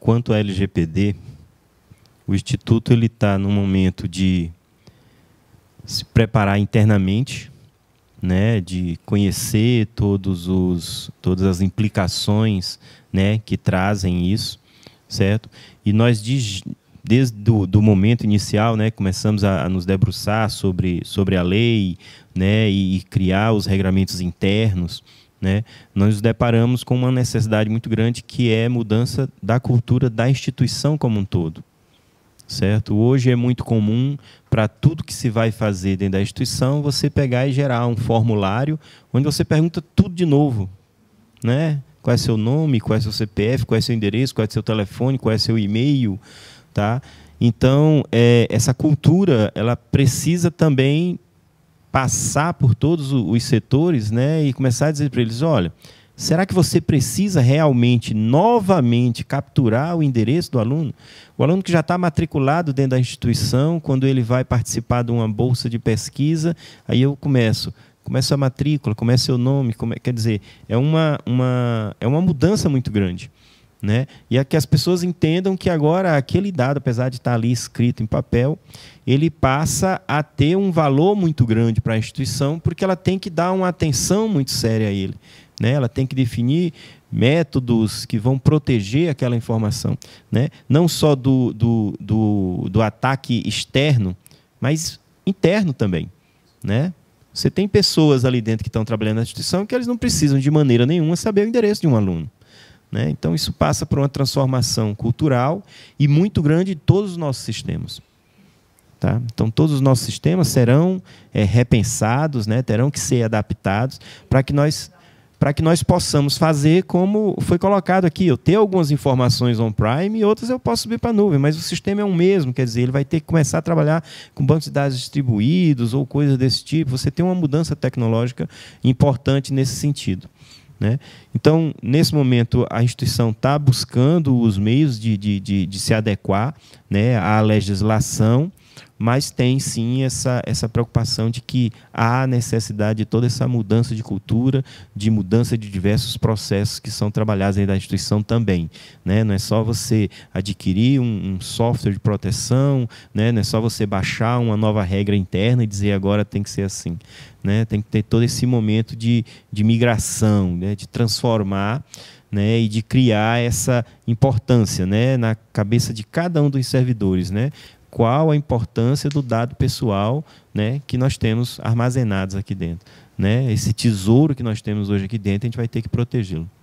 Quanto à LGPD, o Instituto está num momento de se preparar internamente, né, de conhecer todos os, todas as implicações né, que trazem isso, certo? E nós, desde do, do momento inicial, né, começamos a, a, nos debruçar sobre, sobre a lei né, e, e criar os regramentos internos né, nós nos deparamos com uma necessidade muito grande que é mudança da cultura da instituição como um todo. Certo? Hoje é muito comum para tudo que se vai fazer dentro da instituição você pegar e gerar um formulário onde você pergunta tudo de novo, né? Qual é seu nome, qual é seu CPF, qual é seu endereço, qual é seu telefone, qual é seu e-mail, tá? Então, é, essa cultura ela precisa também passar por todos os setores né, e começar a dizer para eles: olha, será que você precisa realmente, novamente, capturar o endereço do aluno? O aluno que já está matriculado dentro da instituição, quando ele vai participar de uma bolsa de pesquisa, aí eu começo. Começa a matrícula, começa o nome, quer dizer, é uma, uma, é uma mudança muito grande. Né? E é que as pessoas entendam que agora aquele dado, apesar de estar ali escrito em papel, ele passa a ter um valor muito grande para a instituição, porque ela tem que dar uma atenção muito séria a ele. Né? Ela tem que definir métodos que vão proteger aquela informação, né? não só do, do, do, do ataque externo, mas interno também. Né? Você tem pessoas ali dentro que estão trabalhando na instituição que eles não precisam de maneira nenhuma saber o endereço de um aluno. Né? Então, isso passa por uma transformação cultural e muito grande de todos os nossos sistemas. Tá? Então, todos os nossos sistemas serão é, repensados, né? terão que ser adaptados para que nós para que nós possamos fazer como foi colocado aqui. Eu tenho algumas informações on-prime e outras eu posso subir para a nuvem, mas o sistema é o mesmo, quer dizer, ele vai ter que começar a trabalhar com bancos de dados distribuídos ou coisas desse tipo. Você tem uma mudança tecnológica importante nesse sentido. Né? Então, nesse momento, a instituição está buscando os meios de, de, de, de se adequar né, à legislação mas tem sim essa, essa preocupação de que há necessidade de toda essa mudança de cultura, de mudança de diversos processos que são trabalhados aí da instituição também. Né? Não é só você adquirir um, um software de proteção, né? não é só você baixar uma nova regra interna e dizer agora tem que ser assim. Né? Tem que ter todo esse momento de, de migração, né? de transformar. Né, e de criar essa importância né, na cabeça de cada um dos servidores. Né? qual a importância do dado pessoal né, que nós temos armazenados aqui dentro. Né? Esse tesouro que nós temos hoje aqui dentro, a gente vai ter que protegê-lo.